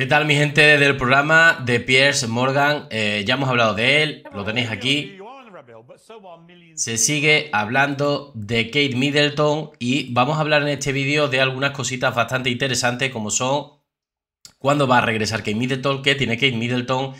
¿Qué tal mi gente del programa de Pierce Morgan? Eh, ya hemos hablado de él, lo tenéis aquí. Se sigue hablando de Kate Middleton y vamos a hablar en este vídeo de algunas cositas bastante interesantes como son cuándo va a regresar Kate Middleton, qué tiene Kate Middleton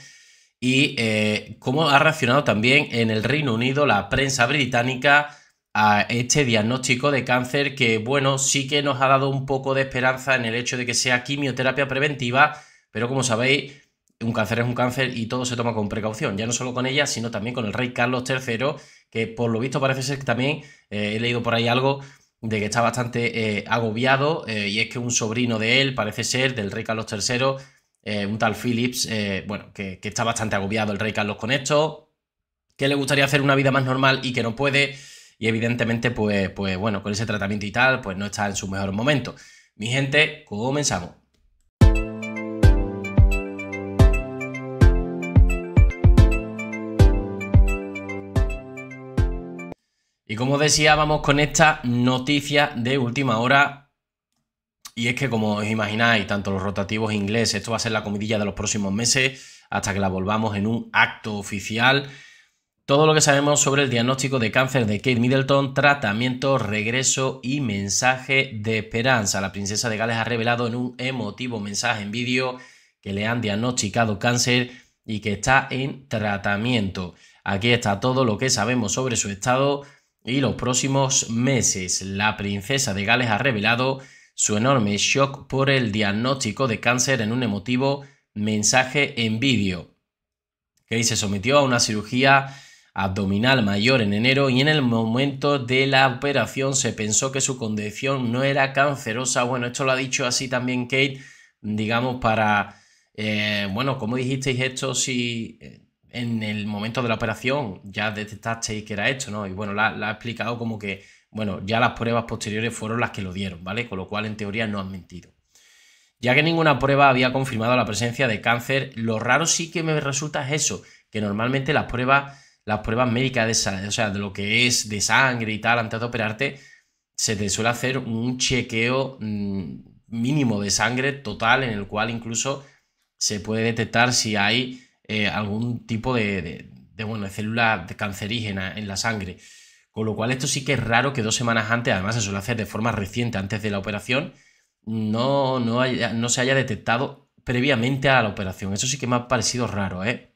y eh, cómo ha reaccionado también en el Reino Unido la prensa británica a este diagnóstico de cáncer que, bueno, sí que nos ha dado un poco de esperanza en el hecho de que sea quimioterapia preventiva, pero como sabéis, un cáncer es un cáncer y todo se toma con precaución, ya no solo con ella, sino también con el rey Carlos III, que por lo visto parece ser que también eh, he leído por ahí algo de que está bastante eh, agobiado eh, y es que un sobrino de él, parece ser, del rey Carlos III, un tal Phillips, bueno, que, está bastante agobiado el rey Carlos con esto, que le gustaría hacer una vida más normal y que no puede, y evidentemente, pues, pues bueno, con ese tratamiento y tal, pues no está en su mejor momento. Mi gente, comenzamos. como decía, vamos con esta noticia de última hora. Y es que, como os imagináis, tanto los rotativos ingleses, esto va a ser la comidilla de los próximos meses hasta que la volvamos en un acto oficial. Todo lo que sabemos sobre el diagnóstico de cáncer de Kate Middleton, tratamiento, regreso y mensaje de esperanza. La princesa de Gales ha revelado en un emotivo mensaje en vídeo que le han diagnosticado cáncer y que está en tratamiento. Aquí está todo lo que sabemos sobre su estado y los próximos meses. La princesa de Gales ha revelado su enorme shock por el diagnóstico de cáncer en un emotivo mensaje en vídeo. Kate se sometió a una cirugía abdominal mayor en enero y en el momento de la operación se pensó que su condición no era cancerosa. Bueno, esto lo ha dicho así también Kate, digamos para, eh, bueno, como dijisteis esto, si eh, en el momento de la operación ya detectasteis que era esto, ¿no? Y bueno, la, ha explicado como que, bueno, ya las pruebas posteriores fueron las que lo dieron, ¿vale? Con lo cual, en teoría, no han mentido. Ya que ninguna prueba había confirmado la presencia de cáncer, lo raro sí que me resulta es eso, que normalmente las pruebas, las pruebas médicas de, sangre, o sea, de lo que es de sangre y tal, antes de operarte, se te suele hacer un chequeo mm, mínimo de sangre total en el cual incluso se puede detectar si hay eh, algún tipo de, de, célula cancerígena en la sangre. Con lo cual esto sí que es raro que dos semanas antes, además se suele hacer de forma reciente, antes de la operación, no, no, se haya detectado previamente a la operación. Eso sí que me ha parecido raro, ¿eh?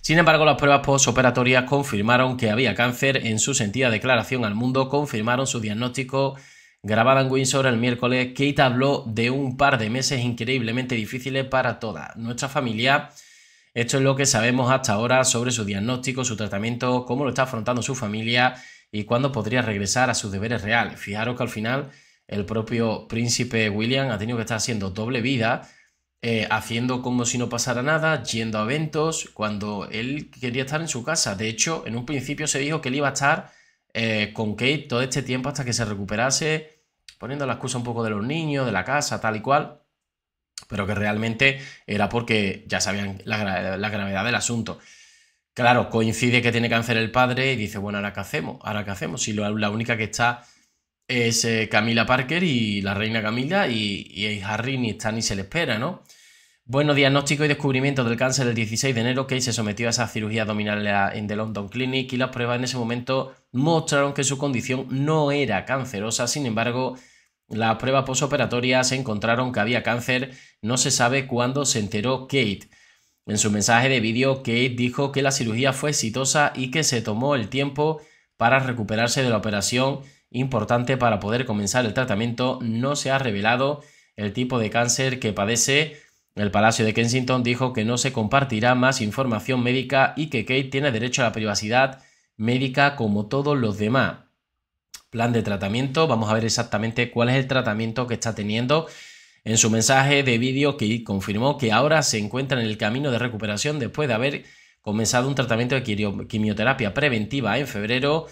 Sin embargo, las pruebas postoperatorias confirmaron que había cáncer en su sentida declaración al mundo, confirmaron su diagnóstico grabada en Windsor el miércoles. Kate habló de un par de meses increíblemente difíciles para toda nuestra familia esto es lo que sabemos hasta ahora sobre su diagnóstico, su tratamiento, cómo lo está afrontando su familia y cuándo podría regresar a sus deberes reales. Fijaros que al final el propio príncipe William ha tenido que estar haciendo doble vida, eh, haciendo como si no pasara nada, yendo a eventos, cuando él quería estar en su casa. De hecho, en un principio se dijo que él iba a estar eh, con Kate todo este tiempo hasta que se recuperase, poniendo la excusa un poco de los niños, de la casa, tal y cual pero que realmente era porque ya sabían la, gravedad del asunto. Claro, coincide que tiene cáncer el padre y dice, bueno, ahora qué hacemos, ahora qué hacemos. Si la única que está es eh, Camila Parker y la reina Camila y, y, Harry ni está ni se le espera, ¿no? Bueno, diagnóstico y descubrimiento del cáncer el 16 de enero, que se sometió a esa cirugía abdominal en The London Clinic y las pruebas en ese momento mostraron que su condición no era cancerosa, sin embargo, la prueba posoperatoria se encontraron que había cáncer, no se sabe cuándo se enteró Kate. En su mensaje de vídeo, Kate dijo que la cirugía fue exitosa y que se tomó el tiempo para recuperarse de la operación importante para poder comenzar el tratamiento. No se ha revelado el tipo de cáncer que padece. El Palacio de Kensington dijo que no se compartirá más información médica y que Kate tiene derecho a la privacidad médica como todos los demás plan de tratamiento. Vamos a ver exactamente cuál es el tratamiento que está teniendo. En su mensaje de vídeo que confirmó que ahora se encuentra en el camino de recuperación después de haber comenzado un tratamiento de quimioterapia preventiva en febrero.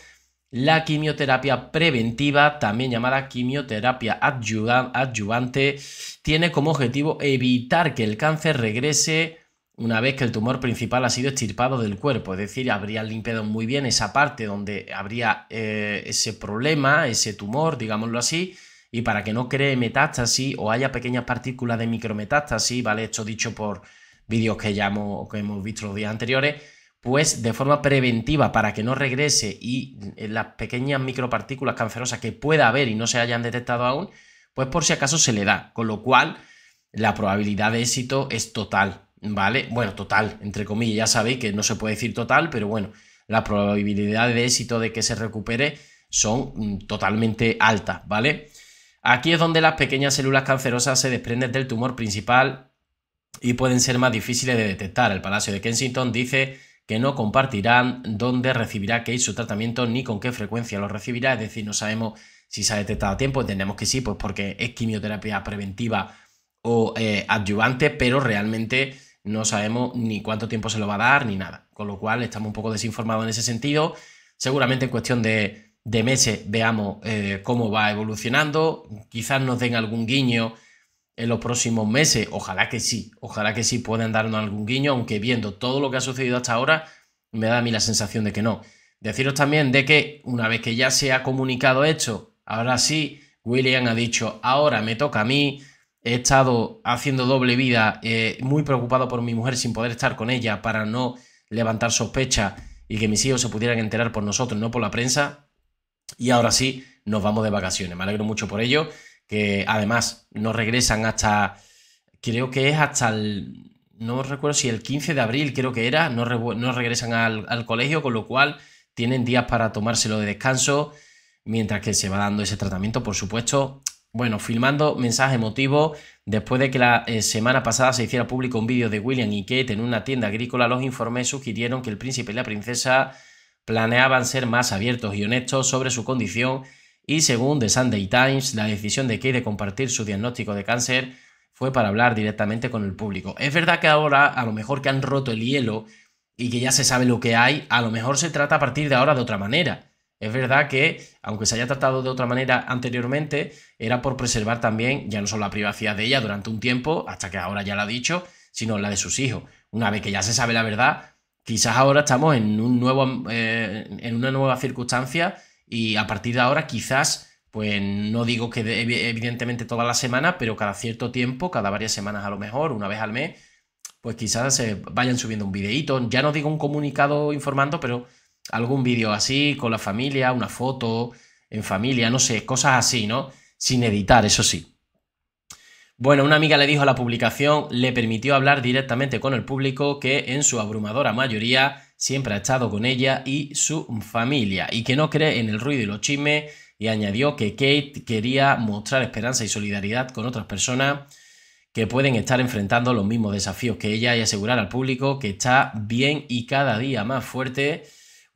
La quimioterapia preventiva, también llamada quimioterapia adyuvante, tiene como objetivo evitar que el cáncer regrese una vez que el tumor principal ha sido extirpado del cuerpo, es decir, habría limpiado muy bien esa parte donde habría eh, ese problema, ese tumor, digámoslo así, y para que no cree metástasis o haya pequeñas partículas de micrometástasis, ¿vale? Esto dicho por vídeos que ya que hemos visto los días anteriores, pues de forma preventiva para que no regrese y eh, las pequeñas micropartículas cancerosas que pueda haber y no se hayan detectado aún, pues por si acaso se le da, con lo cual la probabilidad de éxito es total, ¿vale? Bueno, total, entre comillas, ya sabéis que no se puede decir total, pero bueno, las probabilidades de éxito de que se recupere son mm, totalmente altas, ¿vale? Aquí es donde las pequeñas células cancerosas se desprenden del tumor principal y pueden ser más difíciles de detectar. El Palacio de Kensington dice que no compartirán dónde recibirá Kate su tratamiento ni con qué frecuencia lo recibirá, es decir, no sabemos si se ha detectado a tiempo, entendemos que sí, pues porque es quimioterapia preventiva o eh, adyuvante, pero realmente no sabemos ni cuánto tiempo se lo va a dar ni nada. Con lo cual estamos un poco desinformados en ese sentido. Seguramente en cuestión de, meses veamos eh, cómo va evolucionando. Quizás nos den algún guiño en los próximos meses. Ojalá que sí, ojalá que sí puedan darnos algún guiño, aunque viendo todo lo que ha sucedido hasta ahora, me da a mí la sensación de que no. Deciros también de que una vez que ya se ha comunicado esto, ahora sí, William ha dicho, ahora me toca a mí, he estado haciendo doble vida, eh, muy preocupado por mi mujer sin poder estar con ella para no levantar sospecha y que mis hijos se pudieran enterar por nosotros, no por la prensa. Y ahora sí, nos vamos de vacaciones. Me alegro mucho por ello, que además no regresan hasta, creo que es hasta el, no recuerdo si el 15 de abril creo que era, no, regresan al, al colegio, con lo cual tienen días para tomárselo de descanso, mientras que se va dando ese tratamiento, por supuesto, bueno, filmando mensaje emotivo. Después de que la eh, semana pasada se hiciera público un vídeo de William y Kate en una tienda agrícola, los informes sugirieron que el príncipe y la princesa planeaban ser más abiertos y honestos sobre su condición y según The Sunday Times, la decisión de Kate de compartir su diagnóstico de cáncer fue para hablar directamente con el público. Es verdad que ahora, a lo mejor que han roto el hielo y que ya se sabe lo que hay, a lo mejor se trata a partir de ahora de otra manera. Es verdad que, aunque se haya tratado de otra manera anteriormente, era por preservar también ya no solo la privacidad de ella durante un tiempo, hasta que ahora ya la ha dicho, sino la de sus hijos. Una vez que ya se sabe la verdad, quizás ahora estamos en, un nuevo, eh, en una nueva circunstancia y a partir de ahora quizás, pues no digo que evidentemente toda la semana, pero cada cierto tiempo, cada varias semanas a lo mejor, una vez al mes, pues quizás se vayan subiendo un videíto. Ya no digo un comunicado informando, pero algún vídeo así, con la familia, una foto, en familia, no sé, cosas así, ¿no? Sin editar, eso sí. Bueno, una amiga le dijo a la publicación, le permitió hablar directamente con el público que en su abrumadora mayoría siempre ha estado con ella y su familia y que no cree en el ruido y los chismes y añadió que Kate quería mostrar esperanza y solidaridad con otras personas que pueden estar enfrentando los mismos desafíos que ella y asegurar al público que está bien y cada día más fuerte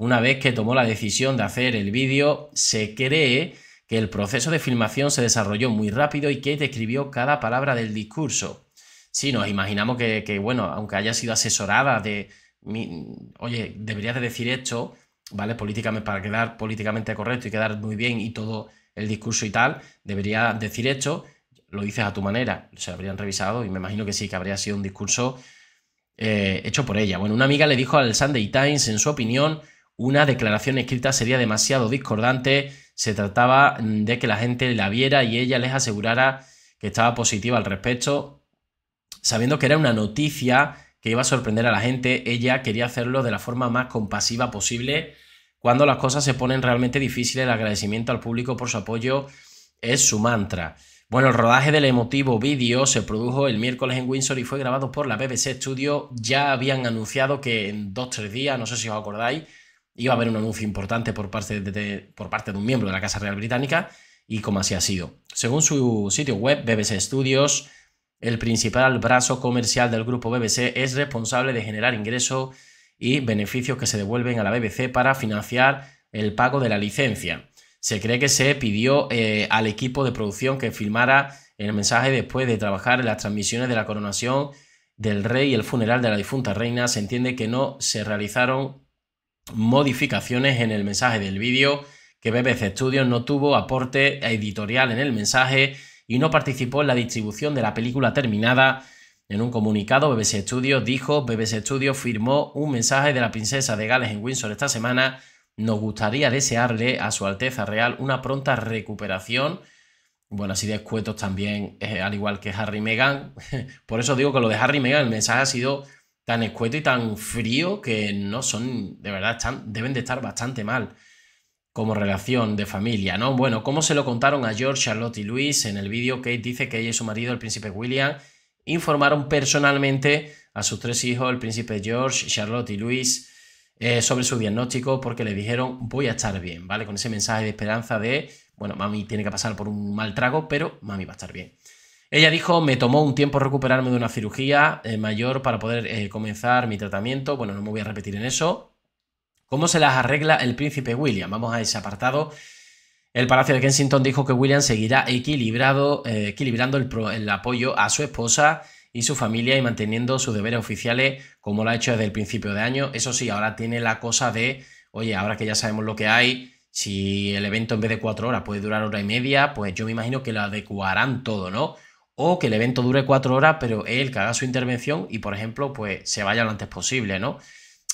una vez que tomó la decisión de hacer el vídeo, se cree que el proceso de filmación se desarrolló muy rápido y que escribió cada palabra del discurso. Sí, nos imaginamos que, bueno, aunque haya sido asesorada de, oye, deberías de decir esto, ¿vale? Políticamente, para quedar políticamente correcto y quedar muy bien y todo el discurso y tal, debería decir esto, lo dices a tu manera. Se habrían revisado y me imagino que sí, que habría sido un discurso eh, hecho por ella. Bueno, una amiga le dijo al Sunday Times, en su opinión, una declaración escrita sería demasiado discordante, se trataba mm, de que la gente la viera y ella les asegurara que estaba positiva al respecto, sabiendo que era una noticia que iba a sorprender a la gente, ella quería hacerlo de la forma más compasiva posible. Cuando las cosas se ponen realmente difíciles, el agradecimiento al público por su apoyo es su mantra. Bueno, el rodaje del emotivo vídeo se produjo el miércoles en Windsor y fue grabado por la BBC Studio. Ya habían anunciado que en dos o tres días, no sé si os acordáis, iba a haber un anuncio importante por parte de, por parte de un miembro de la Casa Real Británica y como así ha sido. Según su sitio web BBC Studios, el principal brazo comercial del grupo BBC es responsable de generar ingresos y beneficios que se devuelven a la BBC para financiar el pago de la licencia. Se cree que se pidió eh, al equipo de producción que filmara el mensaje después de trabajar en las transmisiones de la coronación del rey y el funeral de la difunta reina. Se entiende que no se realizaron modificaciones en el mensaje del vídeo, que BBC Studios no tuvo aporte editorial en el mensaje y no participó en la distribución de la película terminada. En un comunicado, BBC Studios dijo, BBC Studios firmó un mensaje de la princesa de Gales en Windsor esta semana. Nos gustaría desearle a Su Alteza Real una pronta recuperación. Bueno, así de escuetos también, eh, al igual que Harry Megan. Meghan. Por eso digo que lo de Harry Megan Meghan, el mensaje ha sido tan escueto y tan frío que no son, de verdad, deben de estar bastante mal como relación de familia, ¿no? Bueno, ¿cómo se lo contaron a George, Charlotte y Luis? En el vídeo Kate dice que ella y su marido, el príncipe William, informaron personalmente a sus tres hijos, el príncipe George, Charlotte y Luis, eh, sobre su diagnóstico porque le dijeron voy a estar bien, ¿vale? Con ese mensaje de esperanza de, bueno, mami tiene que pasar por un mal trago, pero mami va a estar bien. Ella dijo, me tomó un tiempo recuperarme de una cirugía eh, mayor para poder eh, comenzar mi tratamiento. Bueno, no me voy a repetir en eso. ¿Cómo se las arregla el príncipe William? Vamos a ese apartado. El Palacio de Kensington dijo que William seguirá eh, equilibrando el, el apoyo a su esposa y su familia y manteniendo sus deberes oficiales como lo ha hecho desde el principio de año. Eso sí, ahora tiene la cosa de, oye, ahora que ya sabemos lo que hay, si el evento en vez de cuatro horas puede durar hora y media, pues yo me imagino que lo adecuarán todo, ¿no? o que el evento dure cuatro horas, pero él que haga su intervención y, por ejemplo, pues se vaya lo antes posible, ¿no?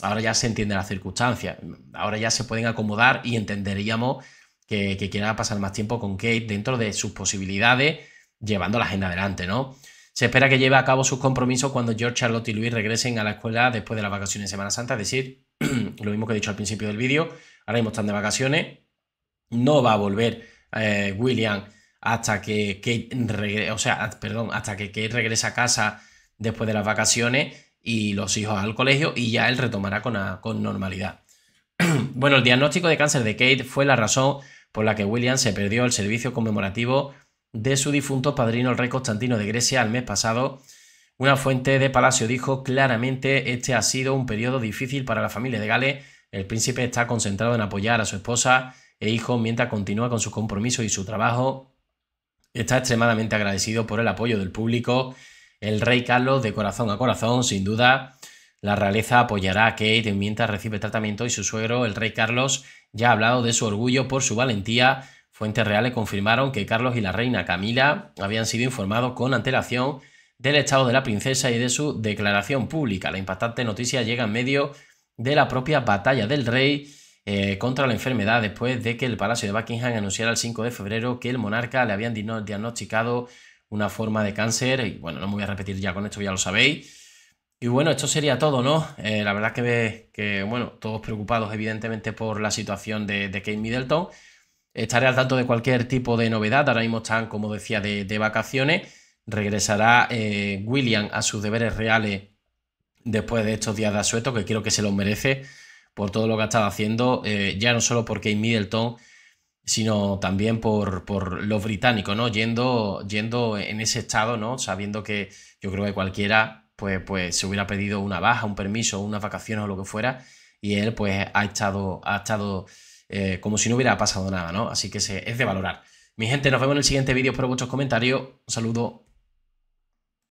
Ahora ya se entiende la circunstancia. ahora ya se pueden acomodar y entenderíamos que, que quiera pasar más tiempo con Kate dentro de sus posibilidades, llevando la agenda adelante, ¿no? Se espera que lleve a cabo sus compromisos cuando George, Charlotte y Luis regresen a la escuela después de las vacaciones de Semana Santa, es decir, lo mismo que he dicho al principio del vídeo, ahora mismo están de vacaciones, no va a volver eh, William hasta que Kate, o sea, perdón, hasta que regresa a casa después de las vacaciones y los hijos al colegio y ya él retomará con, con normalidad. bueno, el diagnóstico de cáncer de Kate fue la razón por la que William se perdió el servicio conmemorativo de su difunto padrino el rey Constantino de Grecia el mes pasado. Una fuente de Palacio dijo claramente este ha sido un periodo difícil para la familia de Gales. El príncipe está concentrado en apoyar a su esposa e hijo mientras continúa con sus compromisos y su trabajo está extremadamente agradecido por el apoyo del público. El rey Carlos, de corazón a corazón, sin duda, la realeza apoyará a Kate mientras recibe tratamiento y su suegro, el rey Carlos, ya ha hablado de su orgullo por su valentía. Fuentes reales confirmaron que Carlos y la reina Camila habían sido informados con antelación del estado de la princesa y de su declaración pública. La impactante noticia llega en medio de la propia batalla del rey eh, contra la enfermedad después de que el Palacio de Buckingham anunciara el 5 de febrero que el monarca le habían diagnosticado una forma de cáncer. Y bueno, no me voy a repetir ya con esto, ya lo sabéis. Y bueno, esto sería todo, ¿no? Eh, la verdad es que, que, bueno, todos preocupados evidentemente por la situación de, Kate Middleton. Estaré al tanto de cualquier tipo de novedad. Ahora mismo están, como decía, de, vacaciones. Regresará eh, William a sus deberes reales después de estos días de asueto, que creo que se los merece por todo lo que ha estado haciendo, eh, ya no solo por Kate Middleton, sino también por, los británicos, ¿no? Yendo, yendo en ese estado, ¿no? Sabiendo que yo creo que cualquiera, pues, pues se hubiera pedido una baja, un permiso, unas vacaciones o lo que fuera, y él, pues, ha estado, ha estado eh, como si no hubiera pasado nada, ¿no? Así que se, es de valorar. Mi gente, nos vemos en el siguiente vídeo, espero muchos comentarios, un saludo